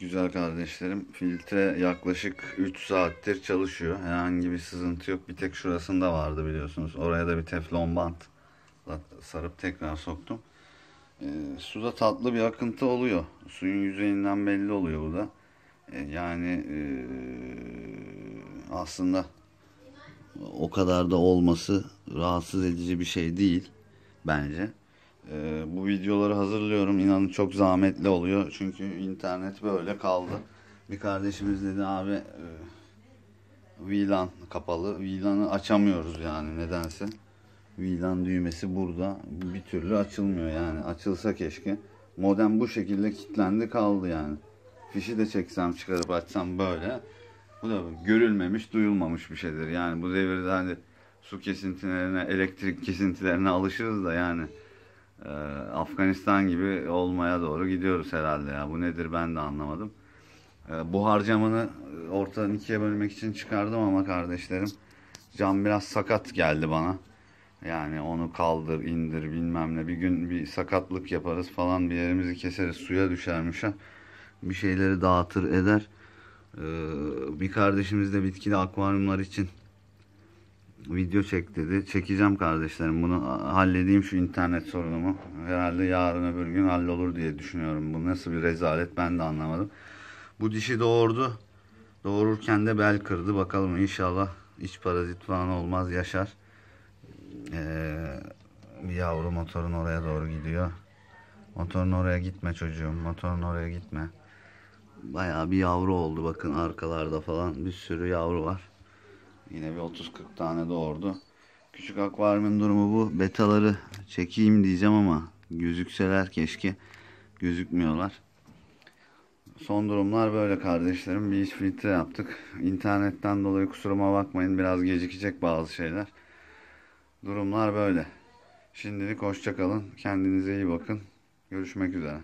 güzel kardeşlerim filtre yaklaşık 3 saattir çalışıyor. Herhangi bir sızıntı yok. Bir tek şurasında vardı biliyorsunuz. Oraya da bir teflon bant sarıp tekrar soktum. E, suda tatlı bir akıntı oluyor. Suyun yüzeyinden belli oluyor bu da. E, yani e, aslında o kadar da olması rahatsız edici bir şey değil bence. Ee, bu videoları hazırlıyorum. İnanın çok zahmetli oluyor. Çünkü internet böyle kaldı. Bir kardeşimiz dedi abi e, VLAN kapalı. VLAN'ı açamıyoruz yani nedense. VLAN düğmesi burada. Bir türlü açılmıyor yani. Açılsa keşke. Modem bu şekilde kilitlendi kaldı yani. Fişi de çeksem çıkarıp açsam böyle. Bu da görülmemiş, duyulmamış bir şeydir. Yani bu devirde hani su kesintilerine, elektrik kesintilerine alışırız da yani ee, Afganistan gibi olmaya doğru gidiyoruz herhalde ya. Bu nedir ben de anlamadım. Ee, bu harcamanı e, ortadan ikiye bölmek için çıkardım ama kardeşlerim Can biraz sakat geldi bana. Yani onu kaldır, indir bilmem ne. Bir gün bir sakatlık yaparız falan bir yerimizi keseriz. Suya düşermiş ha. Bir şeyleri dağıtır eder. Ee, bir kardeşimiz de bitkili akvaryumlar için video çek dedi. Çekeceğim kardeşlerim bunu halledeyim şu internet sorunumu. Herhalde yarın öbür gün hallolur diye düşünüyorum. Bu nasıl bir rezalet ben de anlamadım. Bu dişi doğurdu. Doğururken de bel kırdı. Bakalım inşallah iç parazit falan olmaz yaşar. Ee, bir yavru motorun oraya doğru gidiyor. Motorun oraya gitme çocuğum. Motorun oraya gitme. Bayağı bir yavru oldu bakın arkalarda falan bir sürü yavru var. Yine bir 30-40 tane doğurdu. Küçük akvaryumun durumu bu. Betaları çekeyim diyeceğim ama gözükseler keşke. Gözükmüyorlar. Son durumlar böyle kardeşlerim. Bir iş filtre yaptık. İnternetten dolayı kusuruma bakmayın. Biraz gecikecek bazı şeyler. Durumlar böyle. Şimdilik hoşçakalın. Kendinize iyi bakın. Görüşmek üzere.